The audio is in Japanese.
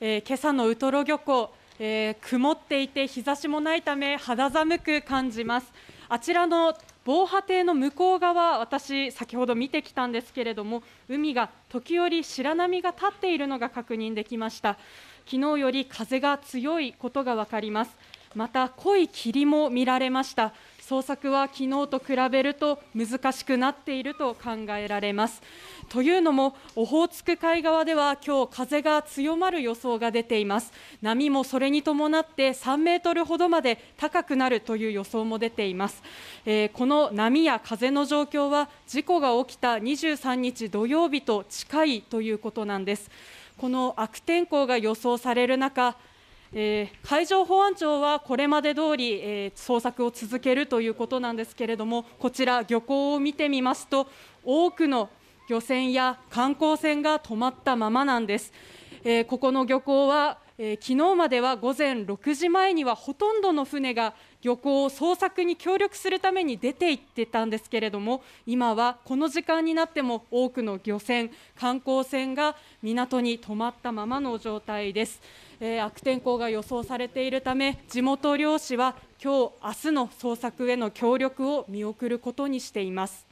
今朝のウトロ漁港、曇っていて日ざしもないため肌寒く感じます。あちらの防波堤の向こう側、私、先ほど見てきたんですけれども、海が時折、白波が立っているのが確認できました。昨日より風が強いことが分かります。また濃い霧も見られました。捜索は昨日と比べると難しくなっていると考えられます。というのもオホーツク海側では今日風が強まる予想が出ています波もそれに伴って3メートルほどまで高くなるという予想も出ています、えー、この波や風の状況は事故が起きた23日土曜日と近いということなんですこの悪天候が予想される中海上保安庁はこれまでどおり捜索を続けるということなんですけれどもこちら、漁港を見てみますと多くの漁船や観光船が止まったままなんです。昨日までは午前6時前にはほとんどの船が漁港を捜索に協力するために出て行ってたんですけれども今はこの時間になっても多くの漁船観光船が港に止まったままの状態です、えー、悪天候が予想されているため地元漁師は今日明日の捜索への協力を見送ることにしています